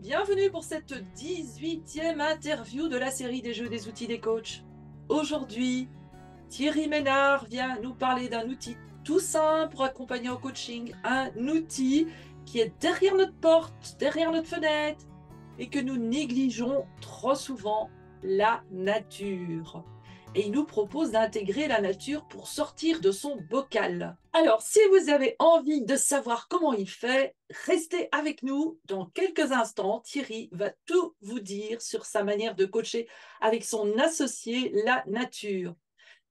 bienvenue pour cette 18e interview de la série des jeux des outils des coachs. Aujourd'hui, Thierry Ménard vient nous parler d'un outil tout simple pour accompagner au coaching, un outil qui est derrière notre porte, derrière notre fenêtre, et que nous négligeons trop souvent, la nature et il nous propose d'intégrer la nature pour sortir de son bocal. Alors, si vous avez envie de savoir comment il fait, restez avec nous. Dans quelques instants, Thierry va tout vous dire sur sa manière de coacher avec son associé, la nature.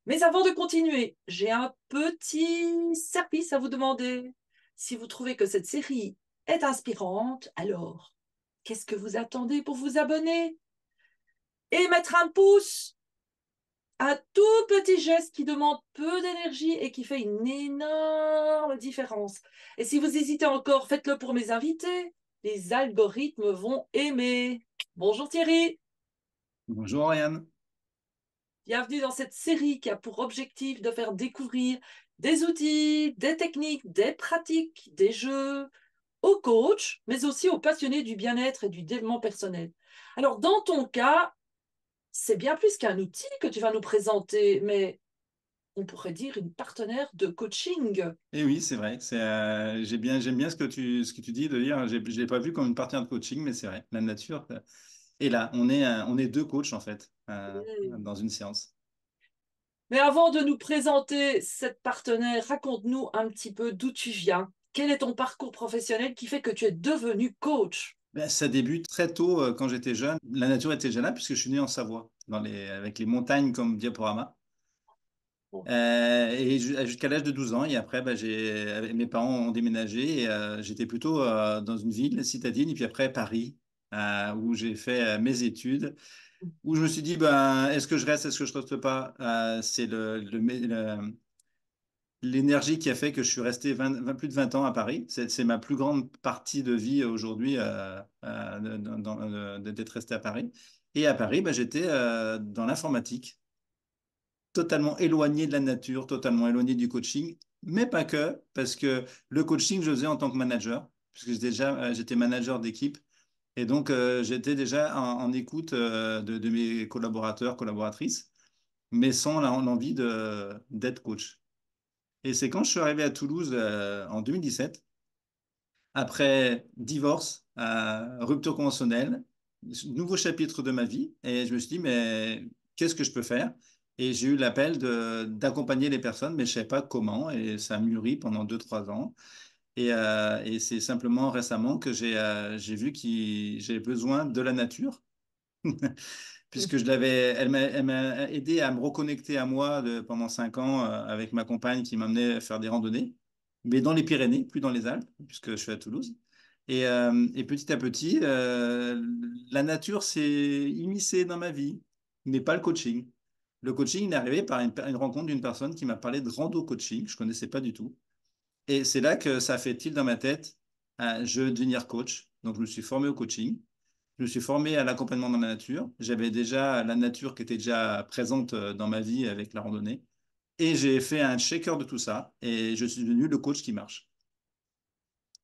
Mais avant de continuer, j'ai un petit service à vous demander. Si vous trouvez que cette série est inspirante, alors qu'est-ce que vous attendez pour vous abonner et mettre un pouce à tout petit geste qui demande peu d'énergie et qui fait une énorme différence. Et si vous hésitez encore, faites-le pour mes invités. Les algorithmes vont aimer. Bonjour Thierry. Bonjour Ariane. Bienvenue dans cette série qui a pour objectif de faire découvrir des outils, des techniques, des pratiques, des jeux aux coachs, mais aussi aux passionnés du bien-être et du développement personnel. Alors dans ton cas, c'est bien plus qu'un outil que tu vas nous présenter, mais on pourrait dire une partenaire de coaching. Et eh oui, c'est vrai. C'est euh, j'aime bien, ce, que tu, ce tu dis de dire. Je ne l'ai pas vu comme une partenaire de coaching, mais c'est vrai. La nature. Euh. Et là, on est, euh, on est deux coachs, en fait, dans une séance. Mais avant de nous présenter cette partenaire, raconte-nous un petit peu d'où tu viens. Quel est ton parcours professionnel qui fait que tu es devenu coach ben, ça débute très tôt euh, quand j'étais jeune. La nature était déjà là puisque je suis né en Savoie, dans les, avec les montagnes comme Diaporama. Euh, et jusqu'à l'âge de 12 ans, et après, ben, j'ai, euh, mes parents ont déménagé j'étais plutôt dans une ville citadine, et puis après Paris, où j'ai fait mes études, où je me suis dit, ben, est-ce que je reste, est-ce que je reste pas C'est le, l'énergie qui a fait que je suis resté plus de 20 ans à Paris. C'est ma plus grande partie de vie euh, aujourd'hui euh, euh, d'être resté à Paris. Et à Paris, bah, j'étais dans l'informatique, totalement éloigné de la nature, totalement éloigné du coaching, mais pas que, parce que le coaching, je faisais en tant que manager, puisque j'étais manager d'équipe. Et donc, j'étais déjà en, écoute de, de, mes collaborateurs, collaboratrices, mais sans l'envie d'être coach. Et c'est quand je suis arrivé à Toulouse euh, en 2017, après divorce, euh, rupture conventionnelle, nouveau chapitre de ma vie. Et je me suis dit, mais qu'est-ce que je peux faire Et j'ai eu l'appel d'accompagner les personnes, mais je ne savais pas comment. Et ça a mûri pendant 2-3 ans. Euh, et, c'est simplement récemment que j'ai vu que j'ai besoin de la nature puisque je l'avais, elle m'a aidé à me reconnecter à moi pendant cinq ans euh, avec ma compagne qui m'amenait faire des randonnées, mais dans les Pyrénées, plus dans les Alpes, puisque je suis à Toulouse. Et, euh, petit à petit, euh, la nature s'est immiscée dans ma vie, mais pas le coaching. Le coaching est arrivé par une, rencontre d'une personne qui m'a parlé de rando coaching, je ne connaissais pas du tout. Et c'est là que ça a fait t-il dans ma tête, je veux devenir coach. Donc je me suis formé au coaching. Je suis formé à l'accompagnement dans la nature. J'avais déjà la nature qui était déjà présente euh, dans ma vie avec la randonnée. Et j'ai fait un shaker de tout ça. Et je suis devenu le coach qui marche.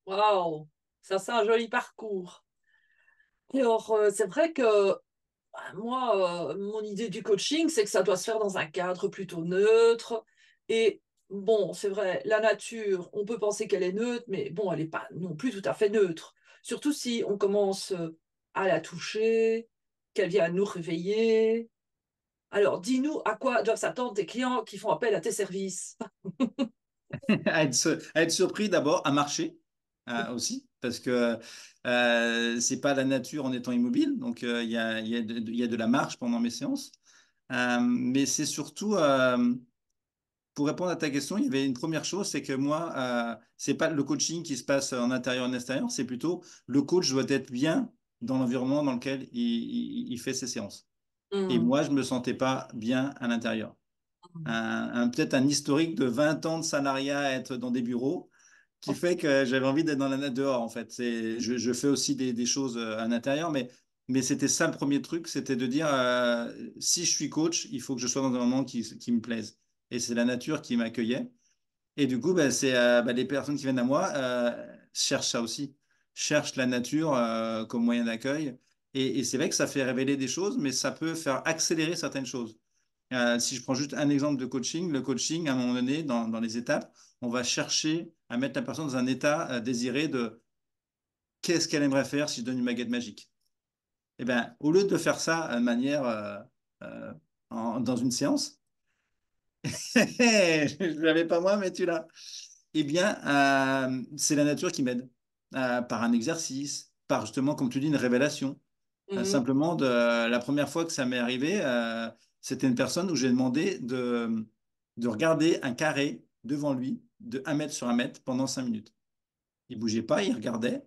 Waouh Ça, c'est un joli parcours. Alors, euh, c'est vrai que bah, moi, euh, mon idée du coaching, c'est que ça doit se faire dans un cadre plutôt neutre. Et bon, c'est vrai, la nature, on peut penser qu'elle est neutre, mais bon, elle n'est pas non plus tout à fait neutre. Surtout si on commence à la toucher, qu'elle vient nous réveiller. Alors, dis-nous à quoi doivent s'attendre des clients qui font appel à tes services à, être, surpris d'abord, à marcher euh, aussi, parce que euh, c'est pas la nature en étant immobile, donc euh, il y, a, de la marche pendant mes séances. Euh, mais c'est surtout pour répondre à ta question, il y avait une première chose, c'est que moi, euh, c'est pas le coaching qui se passe en intérieur et en extérieur, c'est plutôt le coach doit être bien dans l'environnement dans lequel il, fait ses séances. Et hmm. moi, je ne me sentais pas bien à l'intérieur. Hmm. Un, Peut-être un historique de 20 ans de salariat à être dans des bureaux qui fait que j'avais envie d'être dans la dehors, en fait. Je, je fais aussi des, choses euh, à l'intérieur, mais, mais c'était ça le premier truc, c'était de dire, euh, si je suis coach, il faut que je sois dans un moment qui, me plaise. Et c'est la nature qui m'accueillait. Et du coup, ben, c'est euh, ben, les personnes qui viennent à moi cherchent ça aussi cherche la nature euh, comme moyen d'accueil. Et, c'est vrai que ça fait révéler des choses, mais ça peut faire accélérer certaines choses. Euh, si je prends juste un exemple de coaching, le coaching, à un moment donné, dans, dans les étapes, on va chercher à mettre la personne dans un état euh, désiré de qu'est-ce qu'elle aimerait faire si je donne une baguette magique. Eh bien, au lieu de faire ça de manière dans une séance, je ne l'avais pas moi, mais tu l'as. Eh bien, c'est la nature qui m'aide. Euh, par un exercice, par justement, comme tu dis, une révélation. Euh, mhm. simplement, la première fois que ça m'est arrivé, euh, c'était une personne où j'ai demandé de, de regarder un carré devant lui de 1 mètre sur 1 mètre pendant 5 minutes. Il bougeait pas, il regardait.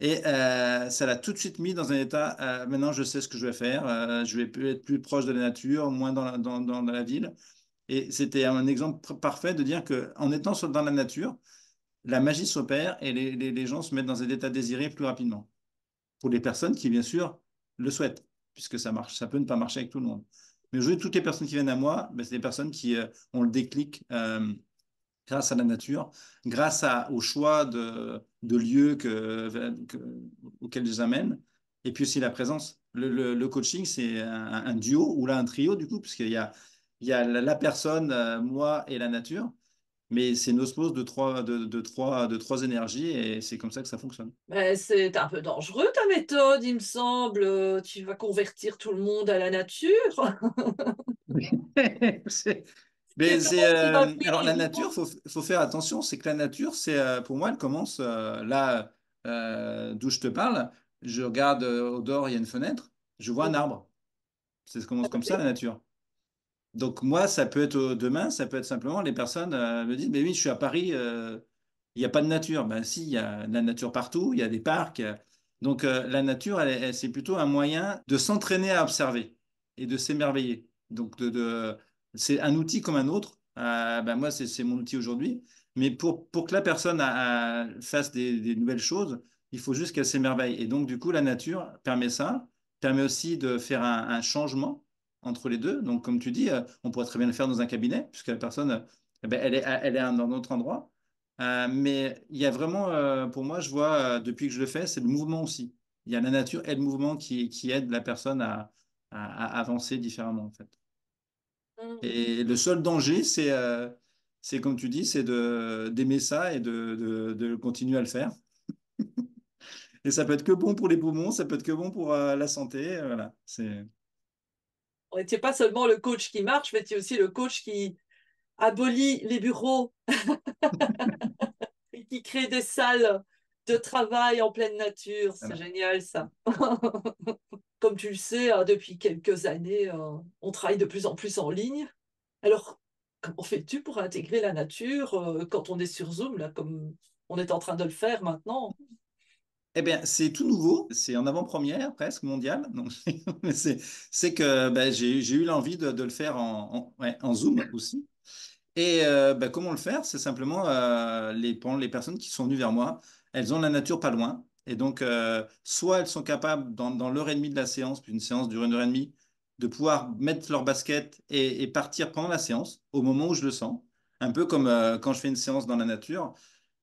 Et ça l'a tout de suite mis dans un état, maintenant je sais ce que je vais faire, je vais être plus proche de la nature, moins dans dans, dans la ville. Et c'était un exemple parfait de dire qu'en étant dans la nature, la magie s'opère et les, gens se mettent dans un état désiré plus rapidement. Pour les personnes qui, bien sûr, le souhaitent, puisque ça, marche, ça peut ne pas marcher avec tout le monde. Mais je aujourd'hui, toutes les personnes qui viennent à moi, ben, c'est des personnes qui euh, ont le déclic euh, grâce à la nature, grâce à, au choix de, de lieux que, auxquels je les amène, et puis aussi la présence. Le, coaching, c'est un, duo ou là un trio, du coup, puisqu'il y a, il y a la, personne, euh, moi et la nature. Mais c'est une osmose de trois, de, trois, de trois énergies et c'est comme ça que ça fonctionne. Bah, c'est un peu dangereux ta méthode, il me semble. Tu vas convertir tout le monde à la nature. Mais euh, la nature, faut, faut faire attention. C'est que la nature, c'est euh, pour moi, elle commence euh, là d'où je te parle. Je regarde au dehors, il y a une fenêtre. Je vois un arbre. Ça commence ah, comme bah ça la nature. Donc moi, ça peut être euh, demain, ça peut être simplement les personnes euh, me disent, mais oui, je suis à Paris, euh, il n'y a pas de nature. Ben si, il y a de la nature partout, il y a des parcs. Donc la nature, c'est plutôt un moyen de s'entraîner à observer et de s'émerveiller. Donc c'est un outil comme un autre. Ben, moi, c'est, mon outil aujourd'hui. Mais pour, que la personne fasse des, nouvelles choses, il faut juste qu'elle s'émerveille. Et donc, du coup, la nature permet ça, permet aussi de faire un changement entre les deux. Donc, comme tu dis, euh, on pourrait très bien le faire dans un cabinet, puisque la personne, eh ben, elle, est, elle est dans un autre endroit. Euh, mais il y a vraiment, euh, pour moi, je vois, depuis que je le fais, c'est le mouvement aussi. Il y a la nature et le mouvement qui, qui aident la personne à, avancer différemment, en fait. Mmh. Et le seul danger, c'est, c'est comme tu dis, c'est d'aimer ça et de, de, continuer à le faire. et ça peut être que bon pour les poumons, ça peut être que bon pour la santé. Voilà, c'est tu n'es pas seulement le coach qui marche, mais tu es aussi le coach qui abolit les bureaux et qui crée des salles de travail en pleine nature. C'est génial ça. Comme tu le sais, hein, depuis quelques années, euh, on travaille de plus en plus en ligne. Alors, comment fais-tu pour intégrer la nature euh, quand on est sur Zoom, là, comme on est en train de le faire maintenant eh bien, c'est tout nouveau, c'est en avant-première presque mondiale. c'est que ben, j'ai eu l'envie de, le faire en, Zoom aussi. Et euh, ben, comment le faire C'est simplement euh, les, les personnes qui sont venues vers moi, elles ont la nature pas loin. Et donc, euh, soit elles sont capables, dans, l'heure et demie de la séance, puis une séance dure une heure et demie, de pouvoir mettre leur basket et partir pendant la séance, au moment où je le sens. Un peu comme quand je fais une séance dans la nature,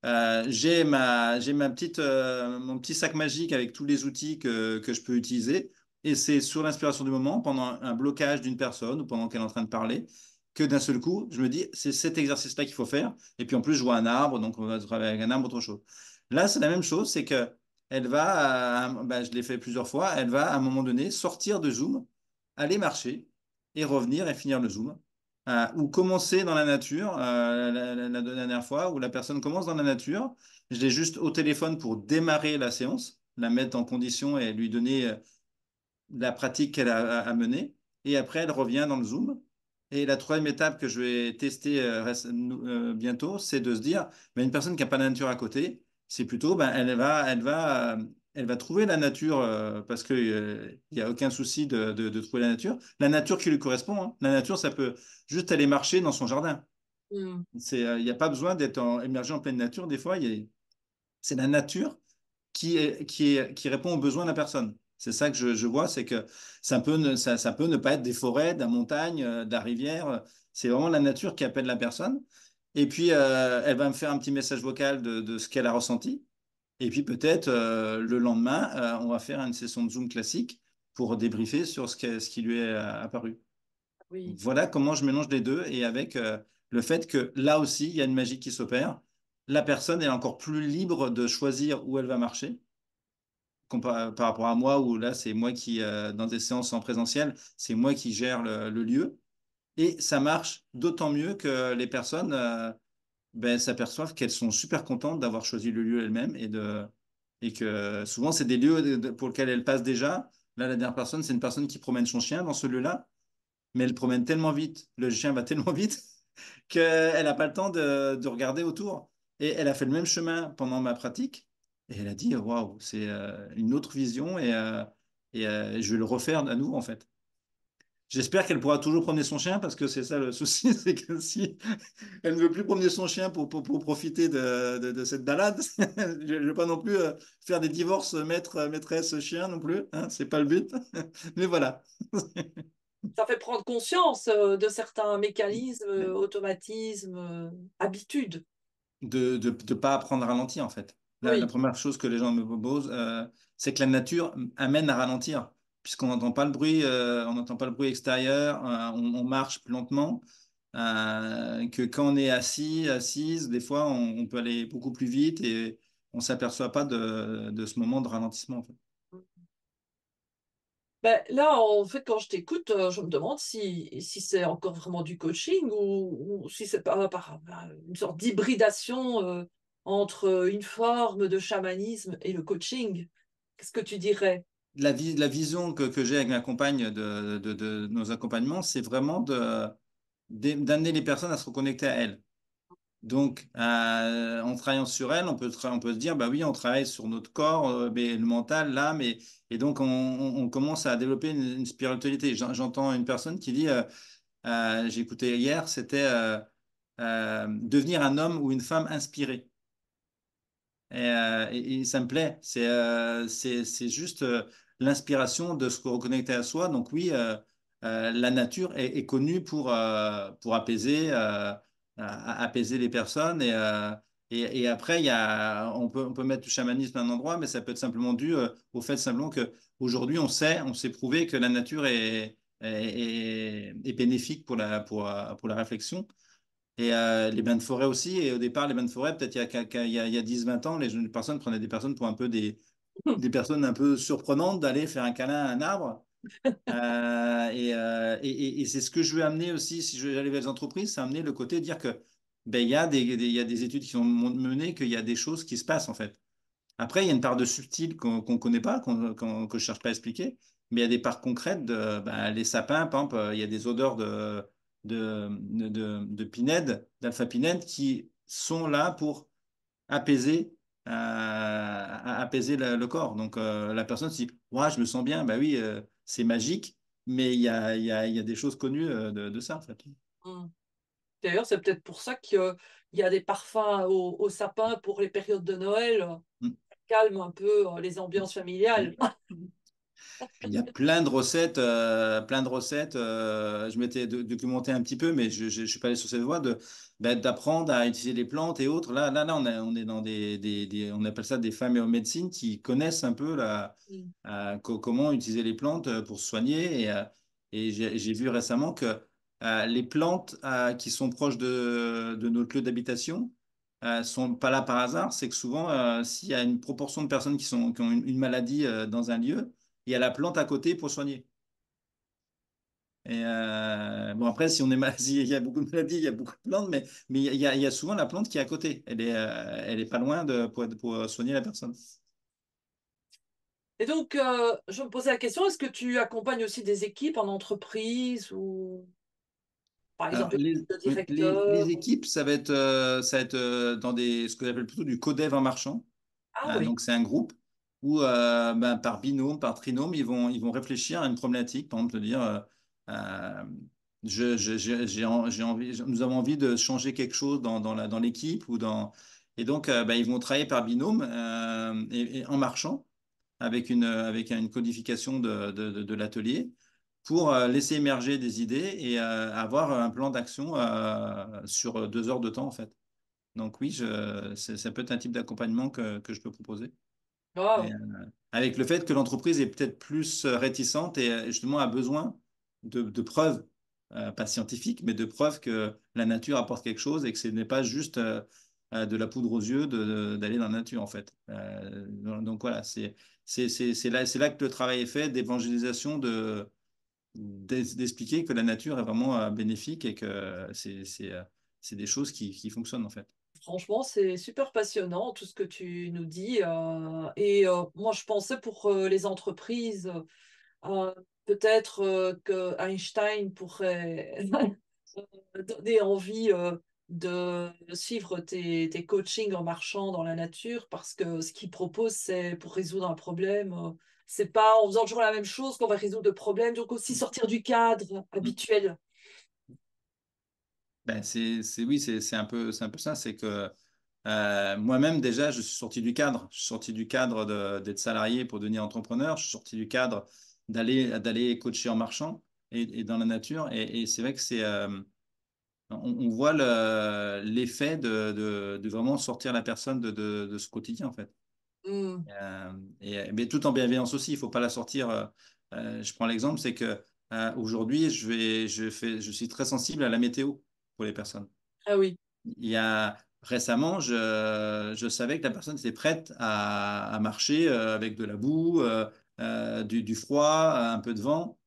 euh, j'ai ma, petite, euh, mon petit sac magique avec tous les outils que, je peux utiliser. Et c'est sur l'inspiration du moment, pendant un blocage d'une personne ou pendant qu'elle est en train de parler, que d'un seul coup, je me dis, c'est cet exercice-là qu'il faut faire. Et puis en plus, je vois un arbre, donc on va travailler avec un arbre, autre chose. Là, c'est la même chose, c'est que elle va, euh, bah, je l'ai fait plusieurs fois, elle va à un moment donné sortir de Zoom, aller marcher et revenir et finir le Zoom. Euh, ou commencer dans la nature, euh, la, dernière fois, où la personne commence dans la nature. Je l'ai juste au téléphone pour démarrer la séance, la mettre en condition et lui donner euh, la pratique qu'elle a menée. Et après, elle revient dans le Zoom. Et la troisième étape que je vais tester bientôt, c'est de se dire, mais bah, une personne qui n'a pas la nature à côté, c'est plutôt, ben, elle va, elle va elle va trouver la nature euh, parce qu'il n'y euh, a aucun souci de, trouver la nature. La nature qui lui correspond. Hein. La nature, ça peut juste aller marcher dans son jardin. Il mm. n'y euh, a pas besoin d'être émergé en pleine nature. Des fois, c'est la nature qui, répond aux besoins de la personne. C'est ça que je, vois, c'est que ça peut, ne, peut pas être des forêts, d'un la montagne, de la rivière. C'est vraiment la nature qui appelle la personne. Et puis, elle va me faire un petit message vocal de ce qu'elle a ressenti. Et puis peut-être euh, le lendemain, euh, on va faire une session de Zoom classique pour débriefer sur ce, ce qui lui est euh, apparu. Voilà comment je mélange les deux et avec le fait que là aussi, il y a une magie qui s'opère. La personne est encore plus libre de choisir où elle va marcher par rapport à moi, où là, c'est moi qui, dans des séances en présentiel, c'est moi qui gère le lieu. Et ça marche d'autant mieux que les personnes ben, s'aperçoivent qu'elles sont super contentes d'avoir choisi le lieu elles-mêmes et, et que souvent, c'est des lieux pour lesquels elles passent déjà. Là, la dernière personne, c'est une personne qui promène son chien dans ce lieu-là, mais elle promène tellement vite, le chien va tellement vite qu'elle n'a pas le temps de, regarder autour. Et elle a fait le même chemin pendant ma pratique et elle a dit Waouh, c'est euh, une autre vision et, euh, et euh, je vais le refaire à nouveau en fait. J'espère qu'elle pourra toujours promener son chien parce que c'est ça le souci, c'est que si elle ne veut plus promener son chien pour, pour, profiter de, de, cette balade, je ne vais pas non plus euh, faire des divorces maître, maîtresse, chien non plus, hein, c'est pas le but, mais voilà. ça fait prendre conscience euh, de certains mécanismes, euh, automatismes, habitudes. De ne pas apprendre à ralentir en fait. La première chose que les gens me proposent, c'est que la nature amène à ralentir puisqu'on n'entend pas le bruit, euh, on n'entend pas le bruit extérieur, euh, on, marche plus lentement. Euh, que quand on est assis, assise, des fois on, peut aller beaucoup plus vite et on ne s'aperçoit pas de, ce moment de ralentissement. Ben, là, en fait, quand je t'écoute, je me demande si, c'est encore vraiment du coaching ou, si c'est pas, pas une sorte d'hybridation entre une forme de chamanisme et le coaching. Qu'est-ce que tu dirais la, vision que, que j'ai avec ma compagne de, de, nos accompagnements, c'est vraiment d'amener les personnes à se reconnecter à elles. Donc, euh, en travaillant sur elles, on peut, on peut se dire, bah oui, on travaille sur notre corps, euh, le mental, l'âme, et, et donc on, commence à développer une, spiritualité. J'entends une personne qui dit, euh, j'ai écouté hier, c'était devenir un homme ou une femme inspirée. Et, et ça me plaît. C'est juste, l'inspiration de se reconnecter à soi. Donc oui, euh, euh, la nature est, connue pour, euh, pour apaiser, apaiser les personnes. Et, et, après, il y a, on, peut, on peut mettre du chamanisme à un endroit, mais ça peut être simplement dû au fait simplement qu'aujourd'hui, on sait, on s'est prouvé que la nature est, est, bénéfique pour la, pour, pour la réflexion. Et les bains de forêt aussi. Et au départ, les bains de forêt, peut-être il y a, a, a 10-20 ans, les, jeunes personnes prenaient des personnes pour un peu des, des personnes un peu surprenantes d'aller faire un câlin à un arbre. Euh, euh, et, c'est ce que je veux amener aussi, si je aller vers les entreprises, c'est amener le côté de dire que ben, il y, a des, y a des études qui sont menées, qu'il y a des choses qui se passent en fait. Après, il y a une part de subtil qu'on ne connaît pas, que je ne cherche pas à expliquer, mais il y a des parts concrètes ben, les sapins, euh, il y a des odeurs de, de, de, d'alpha pinède qui sont là pour apaiser euh, à, apaiser le, corps. Donc euh, la personne se dit je me sens bien, bah oui, euh, c'est magique, mais il y a, y, a, des choses connues de, ça mmh. D'ailleurs, c'est peut-être pour ça qu'il y a des parfums au, sapin pour les périodes de Noël. Mmh. Calme un peu les ambiances familiales. Mmh il y a plein de recettes, euh, plein de recettes. Euh, je m'étais documenté un petit peu, mais je ne suis pas allé sur cette voie de bah, d'apprendre à utiliser les plantes et autres. Là, là, là, on, on est dans des, des, on appelle ça des femmes en médecine qui connaissent un peu la, euh, comment utiliser les plantes pour soigner. Et, et j'ai vu récemment que les plantes qui sont proches de, de notre lieu d'habitation, sont pas là par hasard, c'est que souvent, s'il y a une proportion de personnes qui, sont, qui ont une, maladie dans un lieu, il y a la plante à côté pour soigner. Et euh, bon, après, si on est malade, il y a beaucoup de maladies, il y a beaucoup de plantes, mais, mais il, y a, souvent la plante qui est à côté. Elle est, euh, elle est pas loin de, pour, pour soigner la personne. Et donc, euh, je me posais la question, est-ce que tu accompagnes aussi des équipes en entreprise ou par exemple les, équipes, ça va être, ça être dans des, ce que j'appelle plutôt du codev en marchant. Ah donc, c'est un groupe où euh, ben, par binôme, par trinôme, ils vont, ils vont réfléchir à une problématique, par exemple, de dire euh, euh, je, nous avons envie de changer quelque chose dans, dans l'équipe ou dans et donc ben, ils vont travailler par binôme et, en marchant avec une avec une codification de, l'atelier pour laisser émerger des idées et avoir un plan d'action sur deux heures de temps en fait. Donc oui, ça peut être un type d'accompagnement que je peux proposer. Oh. Euh, avec le fait que l'entreprise est peut-être plus euh, réticente et euh, justement a besoin de, preuves, pas scientifiques, mais de preuves que la nature apporte quelque chose et que ce n'est pas juste de la poudre aux yeux d'aller dans la nature, en fait. donc voilà, c'est là, là que le travail est fait d'évangélisation, d'expliquer que la nature est vraiment bénéfique et que c'est des choses qui fonctionnent en fait. Franchement, c'est super passionnant tout ce que tu nous dis. Euh, et euh, moi, je pensais pour euh, les entreprises, peut-être que Einstein pourrait donner envie de suivre tes, coachings en marchant dans la nature parce que ce qu'il propose, c'est pour résoudre un problème. Ce C'est pas en faisant toujours la même chose qu'on va résoudre le problème, donc aussi mmh. sortir du cadre mmh. habituel. Ben c'est, oui, c'est un, peu, un peu ça. C'est que euh, moi-même, déjà, je suis sorti du cadre. Je suis sorti du cadre d'être salarié pour devenir entrepreneur. Je suis sorti du cadre d'aller coacher en marchant et, dans la nature. Et, c'est vrai que c'est. Euh, on, voit l'effet de, de, de, vraiment sortir la personne de, de ce quotidien, en fait. Mmh. Euh, et, mais tout en bienveillance aussi, il ne faut pas la sortir. je prends l'exemple, c'est que aujourd'hui, je, vais, je, fais, je suis très sensible à la météo pour les personnes. Ah oui. Il y a récemment, je, je savais que la personne était prête à, marcher euh, avec de la boue, euh, euh, du, froid, un peu de vent.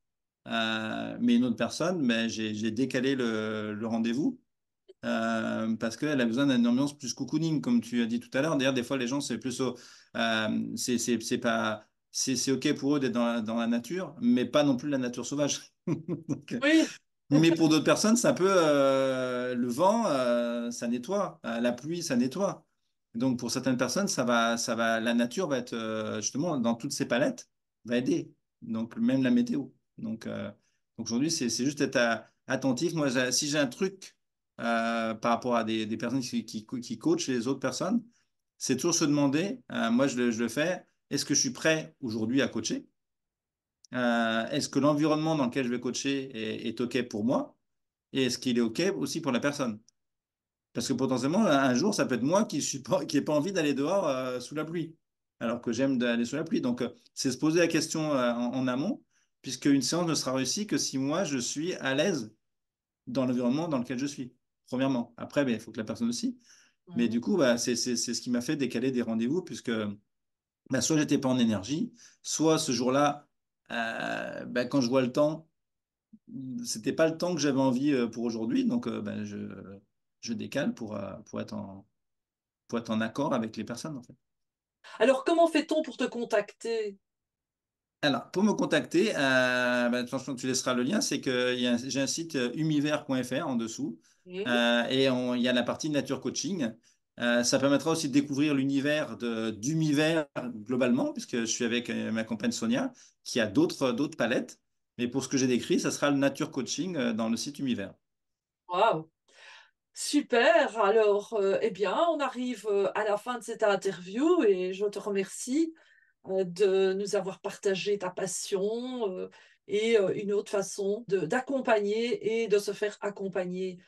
mais une autre personne, mais ben, j'ai décalé le, le rendez-vous parce qu'elle a besoin d'une ambiance plus cocooning, comme tu as dit tout à l'heure. D'ailleurs, des fois, les gens, c'est plus c'est pas c'est OK pour eux d'être dans, dans, la nature, mais pas non plus la nature sauvage. oui, mais pour d'autres personnes, ça peut. peu le vent, euh, ça nettoie. Euh, la pluie, ça nettoie. Donc pour certaines personnes, ça va, ça va, la nature va être euh, justement dans toutes ces palettes, va aider. Donc même la météo. Donc, donc aujourd'hui, c'est juste être attentif. Moi, si j'ai un truc par rapport à des, personnes qui, qui, coachent les autres personnes, c'est toujours se demander, moi je le fais, est-ce que je suis prêt aujourd'hui à coacher euh, est-ce que l'environnement dans lequel je vais coacher est, OK pour moi et est-ce qu'il est OK aussi pour la personne Parce que potentiellement, un jour, ça peut être moi qui n'ai pas, qui pas envie d'aller dehors euh, sous la pluie, alors que j'aime d'aller sous la pluie. Donc, euh, c'est se poser la question en, amont, puisque une séance ne sera réussie que si moi, je suis à l'aise dans l'environnement dans lequel je suis, premièrement. Après, ben, il faut que la personne aussi. Mais mmh. du coup, bah, c'est ce qui m'a fait décaler des rendez-vous, puisque bah, soit j'étais pas en énergie, soit ce jour-là, euh, ben, quand je vois le temps, c'était pas le temps que j'avais envie euh, pour aujourd'hui, donc euh, ben, je, décale pour, pour, être en, pour être en accord avec les personnes. En fait. Alors, comment fait-on pour te contacter alors, pour me contacter, euh, ben, tu laisseras le lien, c'est que j'ai un site univers.fr en dessous et il y a la partie nature coaching euh, ça permettra aussi de découvrir l'univers d'Univers globalement, puisque je suis avec euh, ma compagne Sonia, qui a d'autres palettes. Mais pour ce que j'ai décrit, ça sera le nature coaching euh, dans le site Univers. Waouh Super. Alors, eh bien, on arrive à la fin de cette interview et je te remercie de nous avoir partagé ta passion et une autre façon d'accompagner et de se faire accompagner.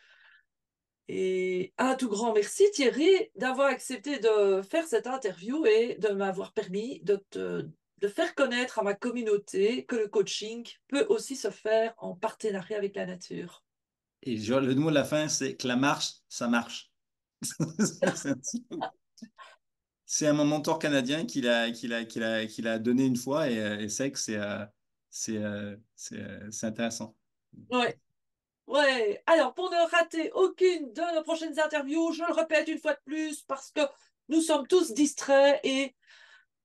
Et un tout grand merci Thierry d'avoir accepté de faire cette interview et de m'avoir permis de, de faire connaître à ma communauté que le coaching peut aussi se faire en partenariat avec la nature. Et le mot de la fin, c'est que la marche, ça marche. c'est un mentor canadien qui l'a donné une fois et, euh, et c'est que euh, euh, c'est intéressant. Ouais. Ouais. Alors, pour ne rater aucune de nos prochaines interviews, je le répète une fois de plus parce que nous sommes tous distraits et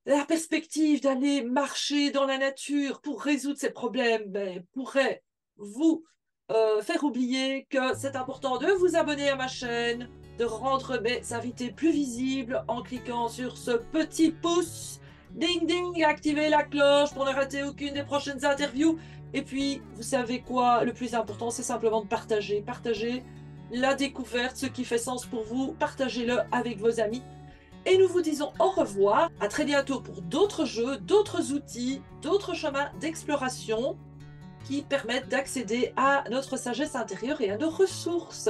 la perspective d'aller marcher dans la nature pour résoudre ces problèmes ben, pourrait vous euh, faire oublier que c'est important de vous abonner à ma chaîne, de rendre mes invités plus visibles en cliquant sur ce petit pouce. Ding ding, activer la cloche pour ne rater aucune des prochaines interviews et puis, vous savez quoi Le plus important, c'est simplement de partager. Partagez la découverte, ce qui fait sens pour vous. Partagez-le avec vos amis. Et nous vous disons au revoir. À très bientôt pour d'autres jeux, d'autres outils, d'autres chemins d'exploration qui permettent d'accéder à notre sagesse intérieure et à nos ressources.